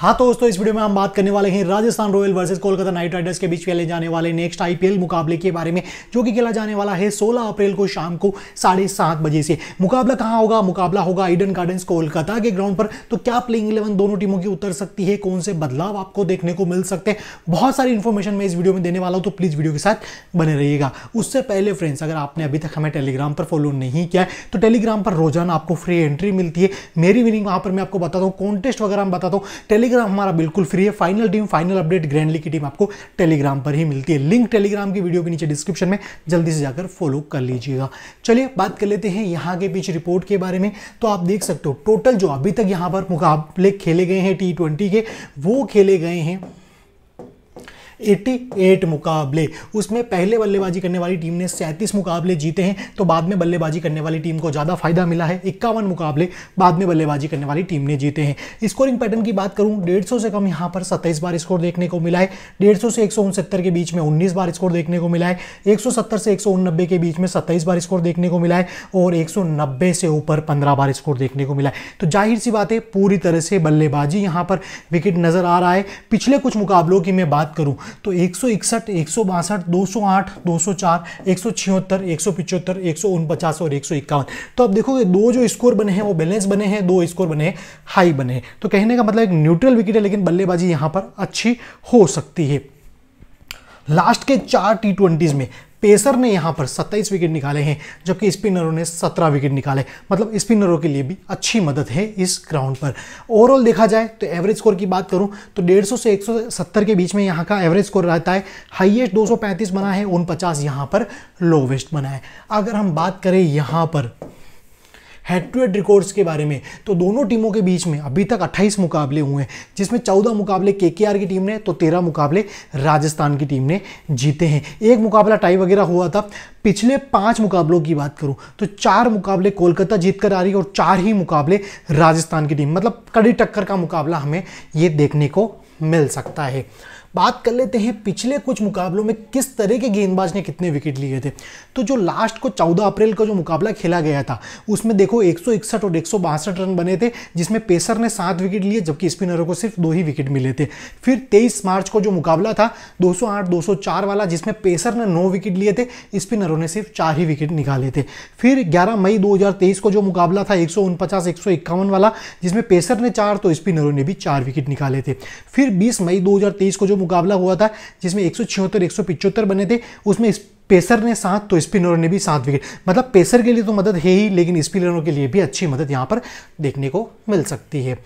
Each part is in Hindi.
हाँ तो दोस्तों इस वीडियो में हम बात करने वाले हैं Rajasthan royal versus Kolkata knight riders के बीच खेले जाने वाले नेक्स्ट आईपीएल मुकाबले के बारे में जो कि खेला जाने वाला है 16 अप्रैल को शाम को साढ़े सात बजे से मुकाबला कहाँ होगा मुकाबला होगा ईडन गार्डन्स कोलकाता के ग्राउंड पर तो क्या प्लेइंग इलेवन दोनों टीमों की उतर सकती है कौन से बदलाव आपको देखने को मिल सकते हैं बहुत सारी इन्फॉर्मेशन मैं इस वीडियो में देने वाला हूँ तो प्लीज़ वीडियो के साथ बने रहिएगा उससे पहले फ्रेंड्स अगर आपने अभी तक हमें टेलीग्राम पर फॉलो नहीं किया है तो टेलीग्राम पर रोजाना आपको फ्री एंट्री मिलती है मेरी विनिंग वहाँ पर मैं आपको बताता हूँ कॉन्टेस्ट वगैरह हम बताता हूँ टेली टेलीग्राम हमारा बिल्कुल फ्री है फाइनल टीम फाइनल अपडेट ग्रैंडली की टीम आपको टेलीग्राम पर ही मिलती है लिंक टेलीग्राम की वीडियो के नीचे डिस्क्रिप्शन में जल्दी से जाकर फॉलो कर लीजिएगा चलिए बात कर लेते हैं यहाँ के पीछे रिपोर्ट के बारे में तो आप देख सकते हो टोटल जो अभी तक यहाँ पर मुकाबले खेले गए हैं टी के वो खेले गए हैं 88 मुकाबले उसमें पहले बल्लेबाजी करने वाली टीम ने सैंतीस मुकाबले जीते हैं तो बाद में बल्लेबाजी करने वाली टीम को ज़्यादा फायदा मिला है इक्यावन मुकाबले बाद में बल्लेबाजी करने वाली टीम ने जीते हैं स्कोरिंग पैटर्न की बात करूँ डेढ़ से कम यहाँ पर सत्ताईस बार स्कोर देखने को मिला है डेढ़ से एक के बीच में उन्नीस बार स्कोर देखने को मिला है एक से एक के बीच में सत्ताईस बार स्कोर देखने को मिला है और एक से ऊपर पंद्रह बार स्कोर देखने को मिला है तो जाहिर सी बात है पूरी तरह से बल्लेबाजी यहाँ पर विकेट नज़र आ रहा है पिछले कुछ मुकाबलों की मैं बात करूँ तो एक सौ इकसठ एक सौ बासठ दो सौ आठ दो सौ चार एक सौ छिहत्तर एक सौ एक सौ उनपचास और एक सौ इक्यावन तो अब देखोगे दो जो स्कोर बने हैं वो बैलेंस बने हैं दो स्कोर बने हैं हाई बने हैं तो कहने का मतलब एक न्यूट्रल विकेट है लेकिन बल्लेबाजी यहाँ पर अच्छी हो सकती है लास्ट के चार टी ट्वेंटीज़ में पेसर ने यहाँ पर 27 विकेट निकाले हैं जबकि स्पिनरों ने 17 विकेट निकाले मतलब स्पिनरों के लिए भी अच्छी मदद है इस ग्राउंड पर ओवरऑल देखा जाए तो एवरेज स्कोर की बात करूँ तो 150 से 170 के बीच में यहाँ का एवरेज स्कोर रहता है हाइएस्ट 235 बना है उन पचास यहाँ पर लोवेस्ट बना है अगर हम बात करें यहाँ पर हेड टू हेड रिकॉर्ड्स के बारे में तो दोनों टीमों के बीच में अभी तक 28 मुकाबले हुए हैं जिसमें 14 मुकाबले के की टीम ने तो 13 मुकाबले राजस्थान की टीम ने जीते हैं एक मुकाबला टाई वगैरह हुआ था पिछले पाँच मुकाबलों की बात करूँ तो चार मुकाबले कोलकाता जीत कर आ रही है और चार ही मुकाबले राजस्थान की टीम मतलब कड़ी टक्कर का मुकाबला हमें ये देखने को मिल सकता है बात कर लेते हैं पिछले कुछ मुकाबलों में किस तरह के गेंदबाज ने कितने विकेट लिए थे तो जो लास्ट को 14 अप्रैल का जो मुकाबला खेला गया था उसमें देखो एक और एक रन बने थे जिसमें पेसर ने सात विकेट लिए जबकि स्पिनरों को सिर्फ दो ही विकेट मिले थे फिर तेईस मार्च को जो मुकाबला था 208 204 वाला जिसमें पेसर ने नौ विकेट लिए थे स्पिनरों ने सिर्फ चार ही विकेट निकाले थे फिर ग्यारह मई दो को जो मुकाबला था एक सौ वाला जिसमें पेसर ने चार तो स्पिनरों ने भी चार विकेट निकाले थे फिर बीस मई 2023 को जो मुकाबला हुआ था जिसमें एक सौ छिहत्तर एक सौ बने थे उसमें पेसर ने सात तो स्पिनर ने भी सात विकेट मतलब पेसर के लिए तो मदद है ही लेकिन स्पिनरों के लिए भी अच्छी मदद यहाँ पर देखने को मिल सकती है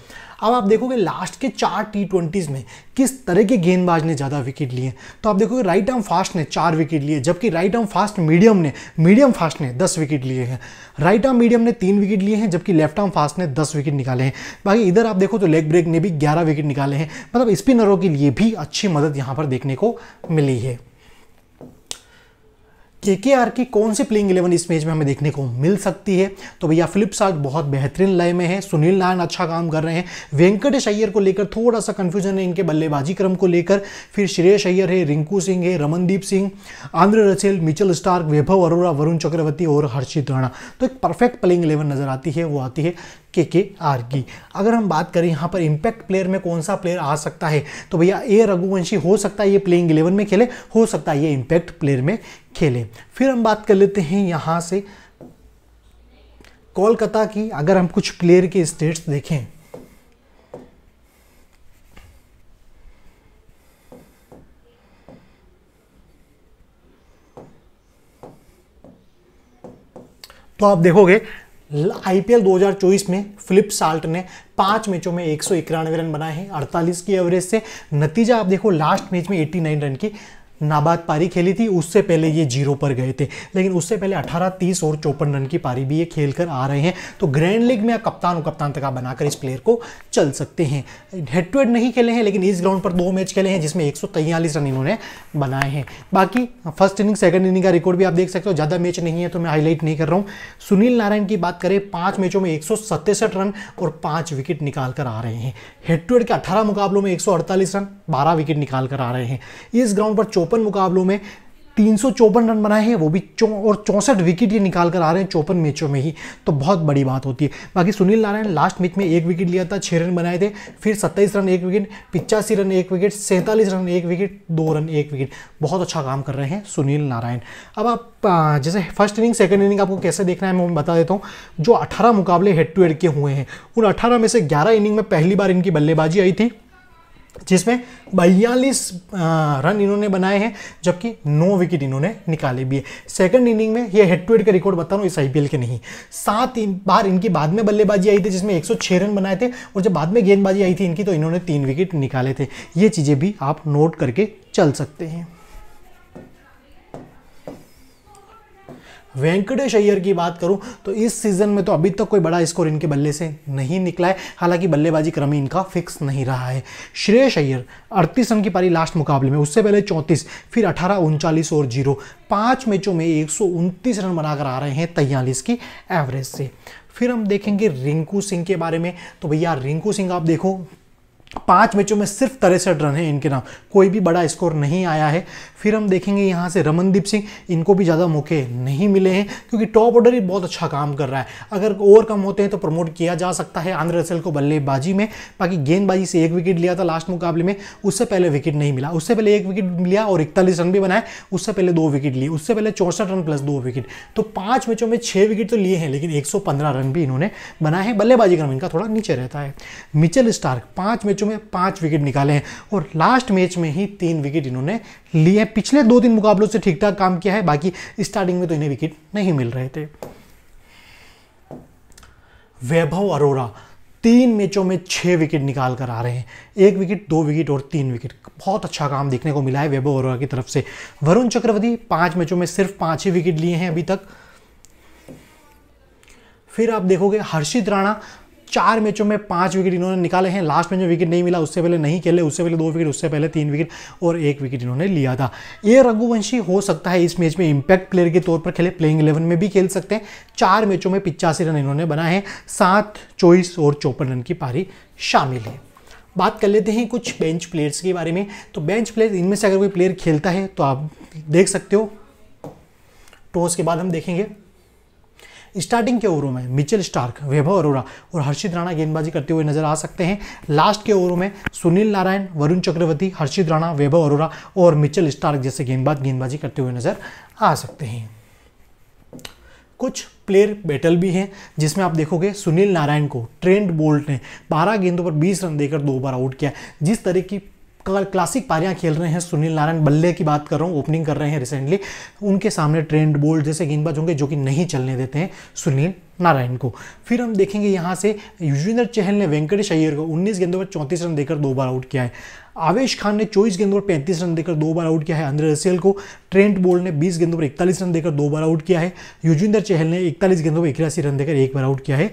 अब आप देखोगे लास्ट के चार टी ट्वेंटीज़ में किस तरह के गेंदबाज ने ज़्यादा विकेट लिए तो आप देखोगे राइट आर्म फास्ट ने चार विकेट लिए जबकि राइट आर्म फास्ट मीडियम ने मीडियम फास्ट ने दस विकेट लिए हैं राइट आर्म मीडियम ने तीन विकेट लिए हैं जबकि लेफ्ट आर्म फास्ट ने दस विकेट निकाले हैं बाकी इधर आप देखो तो लेग ब्रेक ने भी ग्यारह विकेट निकाले हैं मतलब स्पिनरों के लिए भी अच्छी मदद यहाँ पर देखने को मिली है केकेआर की कौन सी प्लेइंग इलेवन इस मैच में हमें देखने को मिल सकती है तो भैया फिलिप्स आज बहुत बेहतरीन लय में है सुनील नारायण अच्छा काम कर रहे हैं वेंकटेश अय्यर को लेकर थोड़ा सा कन्फ्यूजन है इनके बल्लेबाजी क्रम को लेकर फिर श्रेयस अय्यर है रिंकू सिंह है Ramandeep Singh Andre Russell Mitchell Starc Vaibhav Arora Varun Chakravarthy और हर्षित राणा तो एक परफेक्ट प्लेइंग इलेवन नजर आती है वो आती है के के आर की अगर हम बात करें यहाँ पर इम्पैक्ट प्लेयर में कौन सा प्लेयर आ सकता है तो भैया ए रघुवंशी हो सकता है ये प्लेइंग इलेवन में खेले हो सकता है ये इम्पैक्ट प्लेयर में खेलें फिर हम बात कर लेते हैं यहाँ से कोलकाता की अगर हम कुछ प्लेयर के स्टेट्स देखें तो आप देखोगे आईपीएल 2024 में फिलिप साल्ट ने पांच मैचों में एक रन बनाए हैं 48 की एवरेज से नतीजा आप देखो लास्ट मैच में 89 रन की नाबाद पारी खेली थी उससे पहले ये जीरो पर गए थे लेकिन उससे पहले अठारह तीस और चौपन रन की पारी भी ये खेल कर आ रहे हैं तो ग्रैंड लीग में कप्तान कप्तान तक बनाकर इस प्लेयर को चल सकते हैं हेड टू हेड नहीं खेले हैं लेकिन इस ग्राउंड पर दो मैच खेले हैं जिसमें एक रन इन्होंने बनाए हैं बाकी फर्स्ट इनिंग सेकंड इनिंग का रिकॉर्ड भी आप देख सकते हो ज़्यादा मैच नहीं है तो मैं हाईलाइट नहीं कर रहा हूँ सुनील नारायण की बात करें पाँच मैचों में एक रन और पाँच विकेट निकाल कर आ रहे हैं हेड टू हेड के अठारह मुकाबलों में एक रन बारह विकेट निकाल कर आ रहे हैं इस ग्राउंड पर चौपन चौपन मुकाबलों में तीन रन बनाए हैं वो भी चौ और चौंसठ विकेट ये निकाल कर आ रहे हैं चौपन मैचों में ही तो बहुत बड़ी बात होती है बाकी सुनील नारायण लास्ट मैच में एक विकेट लिया था छः रन बनाए थे फिर सत्ताईस रन एक विकेट पिचासी रन एक विकेट सैंतालीस रन एक विकेट दो रन एक विकेट बहुत अच्छा काम कर रहे हैं सुनील नारायण अब आप जैसे फर्स्ट इनिंग सेकेंड इनिंग आपको कैसे देखना है मैं बता देता हूँ जो अठारह मुकाबले हेड टू हेड के हुए हैं उन अठारह में से ग्यारह इनिंग में पहली बार इनकी बल्लेबाजी आई थी जिसमें बयालीस रन इन्होंने बनाए हैं जबकि नौ विकेट इन्होंने निकाले भी है सेकंड इनिंग में ये हेड टू हेड का रिकॉर्ड बता रहा हूँ इस आईपीएल के नहीं सात बार इनकी बाद में बल्लेबाजी आई थी जिसमें 106 रन बनाए थे और जब बाद में गेंदबाजी आई थी इनकी तो इन्होंने तीन विकेट निकाले थे ये चीज़ें भी आप नोट करके चल सकते हैं वेंकटेश अय्यर की बात करूं तो इस सीजन में तो अभी तक कोई बड़ा स्कोर इनके बल्ले से नहीं निकला है हालांकि बल्लेबाजी क्रम इनका फिक्स नहीं रहा है श्रेयस अय्यर अड़तीस रन की पारी लास्ट मुकाबले में उससे पहले चौंतीस फिर अठारह उनचालीस और जीरो पांच मैचों में एक रन बनाकर आ रहे हैं तैयलीस की एवरेज से फिर हम देखेंगे रिंकू सिंह के बारे में तो भैया रिंकू सिंह आप देखो पांच मैचों में सिर्फ तिरसठ रन है इनके नाम कोई भी बड़ा स्कोर नहीं आया है फिर हम देखेंगे यहाँ से रमनदीप सिंह इनको भी ज़्यादा मौके नहीं मिले हैं क्योंकि टॉप ऑर्डर ही बहुत अच्छा काम कर रहा है अगर ओवर कम होते हैं तो प्रमोट किया जा सकता है आंध्र रसल को बल्लेबाजी में बाकी गेंदबाजी से एक विकेट लिया था लास्ट मुकाबले में उससे पहले विकेट नहीं मिला उससे पहले एक विकेट लिया और इकतालीस रन भी बनाए उससे पहले दो विकेट लिए उससे पहले चौंसठ रन प्लस दो विकेट तो पाँच मैचों में छः विकेट तो लिए हैं लेकिन एक रन भी इन्होंने बनाए हैं बल्लेबाजी क्रम इनका थोड़ा नीचे रहता है मिचल स्टार्क पाँच मैचों मैचों में पांच विकेट निकाले हैं और लास्ट मैच में ही तीन विकेट इन्होंने लिए पिछले दो तीन मुकाबलों से ठीक ठाक काम किया है बाकी स्टार्टिंग में तो इन्हें विकेट नहीं मिल रहे थे वैभव अरोरा तीन मैचों में छः विकेट निकाल कर आ रहे हैं एक विकेट दो विकेट और तीन विकेट बहुत अच्छा काम देखने को मिला है वैभव अरोरा की तरफ से वरुण चक्रवर्ती पांच मैचों में सिर्फ पांच ही विकेट लिए हैं अभी तक फिर आप देखोगे हर्षित राणा चार मैचों में पांच विकेट इन्होंने निकाले हैं लास्ट मैच में विकेट नहीं मिला उससे पहले नहीं खेले उससे पहले दो विकेट उससे पहले तीन विकेट और एक विकेट इन्होंने लिया था ये रघुवंशी हो सकता है इस मैच में इंपैक्ट प्लेयर के तौर पर खेले प्लेइंग इलेवन में भी खेल सकते हैं चार मैचों में पिचासी रन इन्होंने बनाए हैं सात चौबीस और चौपन रन की पारी शामिल है बात कर लेते हैं कुछ बेंच प्लेयर्स के बारे में तो बेंच प्लेयर इनमें से अगर कोई प्लेयर खेलता है तो आप देख सकते हो टॉस के बाद हम देखेंगे स्टार्टिंग के ओवरों में मिचेल स्टार्क वैभव अरोरा और हर्षित राणा गेंदबाजी करते हुए नजर आ सकते हैं लास्ट के ओवरों में सुनील नारायण वरुण चक्रवर्ती हर्षित राणा वैभव अरोरा और मिचेल स्टार्क जैसे गेंदबाज गेंदबाजी करते हुए नजर आ सकते हैं कुछ प्लेयर बैटल भी हैं जिसमें आप देखोगे सुनील नारायण को ट्रेंड बोल्ट ने 12 गेंदों पर 20 रन देकर दो बार आउट किया जिस तरह की क्लासिक पारियाँ खेल रहे हैं सुनील नारायण बल्ले की बात कर रहा हूँ ओपनिंग कर रहे हैं रिसेंटली उनके सामने ट्रेंड बोल्ड जैसे गेंदबाज होंगे जो कि नहीं चलने देते हैं सुनील नारायण को फिर हम देखेंगे यहाँ से युजवेंद्र चहल ने वेंकटेश अय्यर को 19 गेंदों पर 34 रन देकर दो बार आउट किया है आवेश खान ने 24 गेंदों पर 35 रन देकर दो बार आउट किया है अंद्रे रसेल को ट्रेंट बोल्ड ने 20 गेंदों पर 41 रन देकर दो बार आउट किया है युजविंदर चहल ने 41 गेंदों पर इक्यासी रन देकर एक बार आउट किया है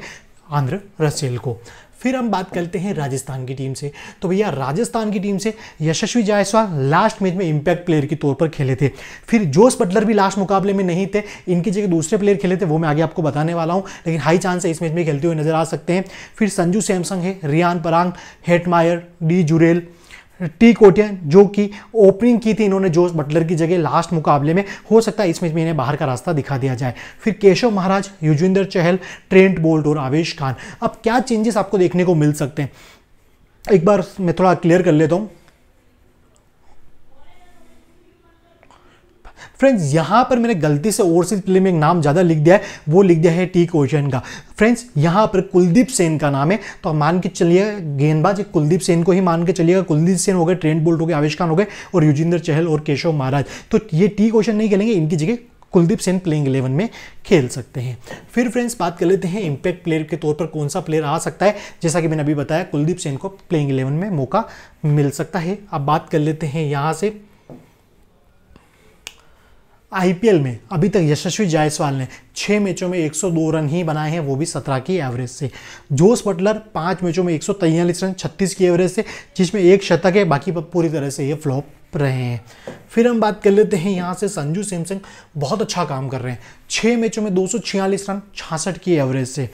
आंध्र रसेल को फिर हम बात करते हैं राजस्थान की टीम से तो भैया राजस्थान की टीम से यशस्वी जायसवाल लास्ट मैच में इम्पैक्ट प्लेयर के तौर पर खेले थे फिर जोश बटलर भी लास्ट मुकाबले में नहीं थे इनकी जगह दूसरे प्लेयर खेले थे वो मैं आगे आपको बताने वाला हूँ लेकिन हाई चांस है इस मैच में खेलते हुए नजर आ सकते हैं फिर संजू सैमसंग है Riyan Parag Hetmyer D Jurel T Kotian जो कि ओपनिंग की थी इन्होंने जोश बटलर की जगह लास्ट मुकाबले में हो सकता है इसमें इन्हें बाहर का रास्ता दिखा दिया जाए फिर केशव महाराज युजविंदर चहल ट्रेंट बोल्ट और आवेश खान अब क्या चेंजेस आपको देखने को मिल सकते हैं एक बार मैं थोड़ा क्लियर कर लेता हूँ फ्रेंड्स यहाँ पर मैंने गलती से ओवरसीज प्लेयर में एक नाम ज़्यादा लिख दिया है वो लिख दिया है टी कोशन का फ्रेंड्स यहाँ पर कुलदीप सेन का नाम है तो मान के चलिए गेंदबाज कुलदीप सेन को ही मान के चलिएगा कुलदीप सेन हो गए ट्रेंड बोल्ट हो गए आवेश खान हो गए और युजिंदर चहल और केशव महाराज तो ये टी क्वेश्चन नहीं खेलेंगे इनकी जगह कुलदीप सेन प्लेइंग इलेवन में खेल सकते हैं फिर फ्रेंड्स बात कर लेते हैं इम्पैक्ट प्लेयर के तौर पर कौन सा प्लेयर आ सकता है जैसा कि मैंने अभी बताया कुलदीप सेन को प्लेइंग इलेवन में मौका मिल सकता है अब बात कर लेते हैं यहाँ से आईपीएल में अभी तक यशस्वी जायसवाल ने छः मैचों में 102 रन ही बनाए हैं वो भी 17 की एवरेज से जोस बटलर पाँच मैचों में एक रन 36 की एवरेज से जिसमें एक शतक है बाकी पूरी तरह से ये फ्लॉप रहे हैं फिर हम बात कर लेते हैं यहाँ से संजू सैमसंग बहुत अच्छा काम कर रहे हैं छः मैचों में दो रन छासठ की एवरेज से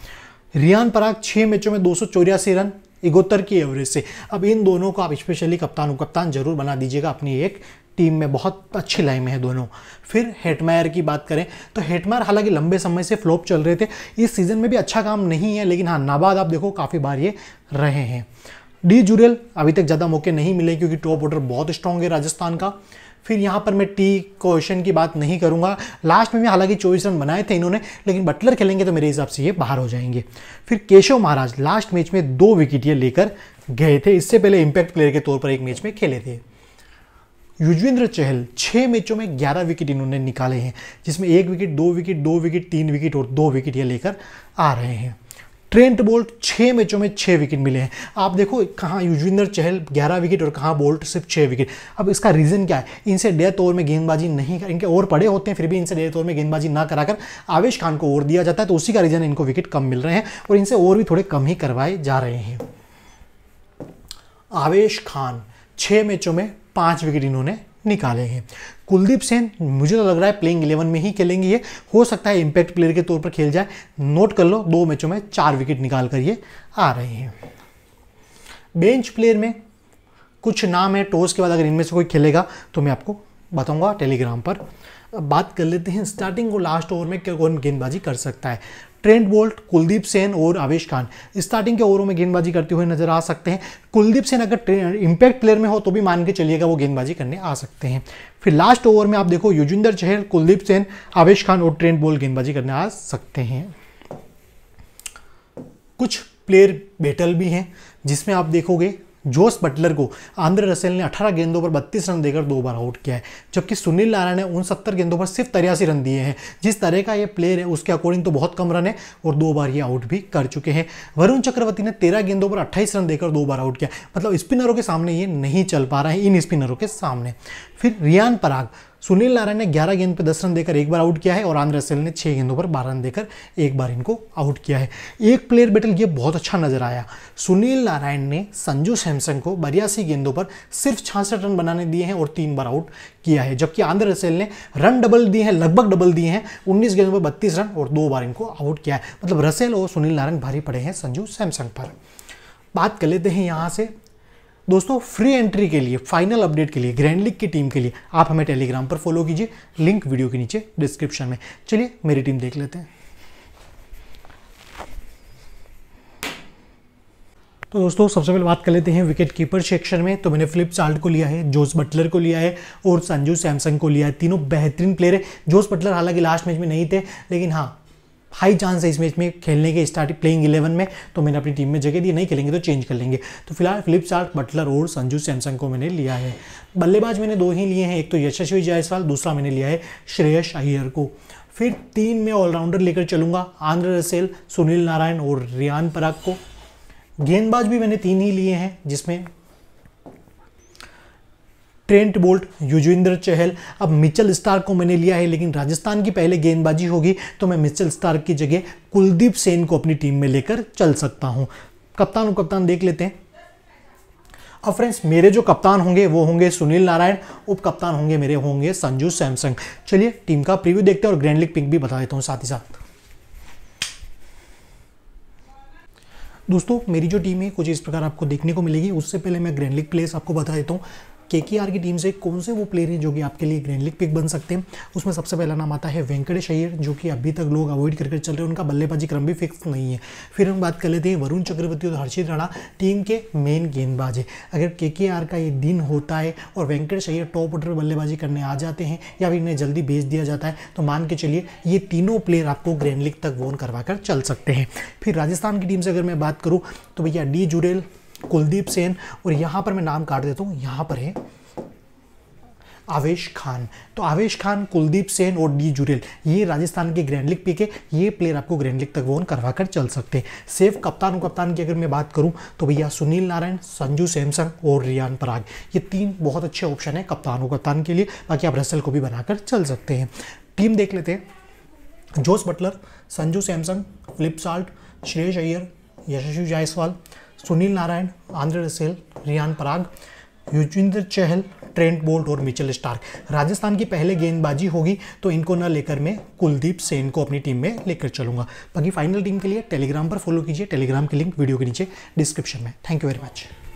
रियान पराग छः मैचों में दो रन इगोत्तर की एवरेज से अब इन दोनों को आप स्पेशली कप्तान कप्तान जरूर बना दीजिएगा अपनी एक टीम में बहुत अच्छी लाइन में है दोनों फिर हेटमायर की बात करें तो हेटमायर हालांकि लंबे समय से फ्लॉप चल रहे थे इस सीज़न में भी अच्छा काम नहीं है लेकिन हाँ नाबाद आप देखो काफ़ी बार ये रहे हैं डी जुरेल अभी तक ज़्यादा मौके नहीं मिले क्योंकि टॉप ऑर्डर बहुत स्ट्रॉन्ग है राजस्थान का फिर यहाँ पर मैं टी क्वेश्चन की बात नहीं करूँगा लास्ट में भी हालांकि चौबीस रन बनाए थे इन्होंने लेकिन बटलर खेलेंगे तो मेरे हिसाब से ये बाहर हो जाएंगे फिर केशव महाराज लास्ट मैच में दो विकेट ये लेकर गए थे इससे पहले इम्पैक्ट प्लेयर के तौर पर एक मैच में खेले थे युजवेंद्र चहल छः मैचों में ग्यारह विकेट इन्होंने निकाले हैं जिसमें एक विकेट दो विकेट दो विकेट तीन विकेट और दो विकेट ये लेकर आ रहे हैं ट्रेंट बोल्ट छः मैचों में छः विकेट मिले हैं आप देखो कहाँ युजविंदर चहल ग्यारह विकेट और कहाँ बोल्ट सिर्फ छः विकेट अब इसका रीज़न क्या है इनसे डेथ ओवर में गेंदबाजी नहीं कर इनके ओवर पड़े होते हैं फिर भी इनसे डेथ ओवर में गेंदबाजी ना कराकर आवेश खान को ओवर दिया जाता है तो उसी का रीज़न इनको विकेट कम मिल रहे हैं और इनसे ओवर भी थोड़े कम ही करवाए जा रहे हैं आवेश खान छः मैचों में पांच विकेट इन्होंने निकाले हैं कुलदीप सेन मुझे तो लग रहा है प्लेइंग इलेवन में ही खेलेंगे ये हो सकता है इंपैक्ट प्लेयर के तौर पर खेल जाए नोट कर लो दो मैचों में चार विकेट निकाल कर ये आ रहे हैं बेंच प्लेयर में कुछ नाम है टॉस के बाद अगर इनमें से कोई खेलेगा तो मैं आपको बताऊंगा टेलीग्राम पर बात कर लेते हैं स्टार्टिंग और लास्ट ओवर में क्या कौन गेंदबाजी कर सकता है ट्रेंड बोल्ट कुलदीप सेन और आवेश खान स्टार्टिंग के ओवरों में गेंदबाजी करते हुए नजर आ सकते हैं कुलदीप सेन अगर इंपैक्ट प्लेयर में हो तो भी मान के चलिएगा वो गेंदबाजी करने आ सकते हैं फिर लास्ट ओवर में आप देखो युजिंदर चहल कुलदीप सेन आवेश खान और ट्रेंड बोल्ट गेंदबाजी करने आ सकते हैं कुछ प्लेयर बैटल भी हैं जिसमें आप देखोगे जोस बटलर को आंद्रे रसेल ने 18 गेंदों पर 32 रन देकर दो बार आउट किया है जबकि सुनील नारायण ने उन सत्तर गेंदों पर सिर्फ तिरासी रन दिए हैं जिस तरह का ये प्लेयर है उसके अकॉर्डिंग तो बहुत कम रन है और दो बार ये आउट भी कर चुके हैं वरुण चक्रवर्ती ने तेरह गेंदों पर अट्ठाईस रन देकर दो बार आउट किया मतलब स्पिनरों के सामने ये नहीं चल पा रहा है इन स्पिनरों के सामने फिर रियान पराग सुनील नारायण ने 11 गेंद पर 10 रन देकर एक बार आउट किया है और आंध्र रसेल ने 6 गेंदों पर 12 रन देकर एक बार इनको आउट किया है एक प्लेयर बैटल ये बहुत अच्छा नजर आया सुनील नारायण ने संजू सैमसन को बयासी गेंदों पर सिर्फ छियासठ रन बनाने दिए हैं और तीन बार आउट किया है जबकि आंध्र रसेल ने रन डबल दिए हैं लगभग डबल दिए हैं उन्नीस गेंदों पर बत्तीस रन और दो बार इनको आउट किया है मतलब रसेल और सुनील नारायण भारी पड़े हैं संजू सैमसंग पर बात कर लेते हैं यहाँ से दोस्तों फ्री एंट्री के लिए फाइनल अपडेट के लिए ग्रैंड लीग की टीम के लिए आप हमें टेलीग्राम पर फॉलो कीजिए लिंक वीडियो के नीचे डिस्क्रिप्शन में चलिए मेरी टीम देख लेते हैं तो दोस्तों सबसे पहले बात कर लेते हैं विकेट कीपर सेक्शन में तो मैंने फ्लिप चार्ल्ट को लिया है जोस बटलर को लिया है और संजू सैमसंग को लिया है तीनों बेहतरीन प्लेयर है जोस बटलर हालांकि लास्ट मैच में नहीं थे लेकिन हाँ हाई चांस है इस मैच में खेलने के स्टार्टिंग प्लेइंग इलेवन में तो मैंने अपनी टीम में जगह दी नहीं खेलेंगे तो चेंज कर लेंगे तो फिलहाल फ्लिपचार्ट बटलर और संजू सैमसंग को मैंने लिया है बल्लेबाज मैंने दो ही लिए हैं एक तो यशस्वी जायसवाल दूसरा मैंने लिया है श्रेयस अय्यर को फिर तीन में ऑलराउंडर लेकर चलूंगा आंध्र रसेल सुनील नारायण और रियान पराग को गेंदबाज भी मैंने तीन ही लिए हैं जिसमें ट्रेंट बोल्ट युजविंदर चहल अब मिचल स्टार को मैंने लिया है लेकिन राजस्थान की पहले गेंदबाजी होगी तो मैं मिचल स्टार की जगह कुलदीप सेन को अपनी टीम में लेकर चल सकता हूँ कप्तान कप्तान देख लेते हैं अब फ्रेंड्स मेरे जो कप्तान होंगे वो होंगे सुनील नारायण उप कप्तान होंगे मेरे होंगे संजू सैमसंग चलिए टीम का प्रीव्यू देखते हैं और ग्रैंड लीग पिंक भी बता देता हूँ साथ ही साथ दोस्तों मेरी जो टीम है कुछ इस प्रकार आपको देखने को मिलेगी उससे पहले मैं ग्रैंड लीग प्लेस आपको बता देता हूँ के के आर की टीम से कौन से वो प्लेयर हैं जो कि आपके लिए ग्रैंड लीग पिक बन सकते हैं उसमें सबसे पहला नाम आता है वेंकटेश अय्यर जो कि अभी तक लोग अवॉइड करके चल रहे हैं उनका बल्लेबाजी क्रम भी फिक्स नहीं है फिर हम बात कर लेते हैं वरुण चक्रवर्ती और हर्षित राणा टीम के मेन गेंदबाज है अगर के का ये दिन होता है और वेंकटेश अय्यर टॉप ऑर्डर पर बल्लेबाजी करने आ जाते हैं या फिर इन्हें जल्दी बेच दिया जाता है तो मान के चलिए ये तीनों प्लेयर आपको ग्रैंड लीग तक वोन करवा कर चल सकते हैं फिर राजस्थान की टीम से अगर मैं बात करूँ तो भैया डी जुडेल कुलदीप सेन और यहाँ पर मैं नाम काट देता हूँ यहाँ पर है आवेश खान तो आवेश खान कुलदीप सेन और डी जुरेल ये राजस्थान के ग्रैंड लीग पीके ये प्लेयर आपको ग्रैंड लीग तक वोन करवा कर चल सकते हैं सेफ कप्तान और कप्तान की अगर मैं बात करूं तो भैया सुनील नारायण संजू सैमसंग और रियान पराग ये तीन बहुत अच्छे ऑप्शन है कप्तान कप्तान के लिए बाकी आप रसल को भी बनाकर चल सकते हैं टीम देख लेते हैं Jos Buttler Sanju Samson Phil Salt Shreyas Iyer Yashasvi Jaiswal Sunil Narine Andre Russell Riyan Parag Yuzvendra Chahal Trent Boult और मिचेल स्टार्क राजस्थान की पहले गेंदबाजी होगी तो इनको न लेकर मैं कुलदीप सेन को अपनी टीम में लेकर चलूंगा बाकी फाइनल टीम के लिए टेलीग्राम पर फॉलो कीजिए टेलीग्राम की लिंक वीडियो के नीचे डिस्क्रिप्शन में थैंक यू वेरी मच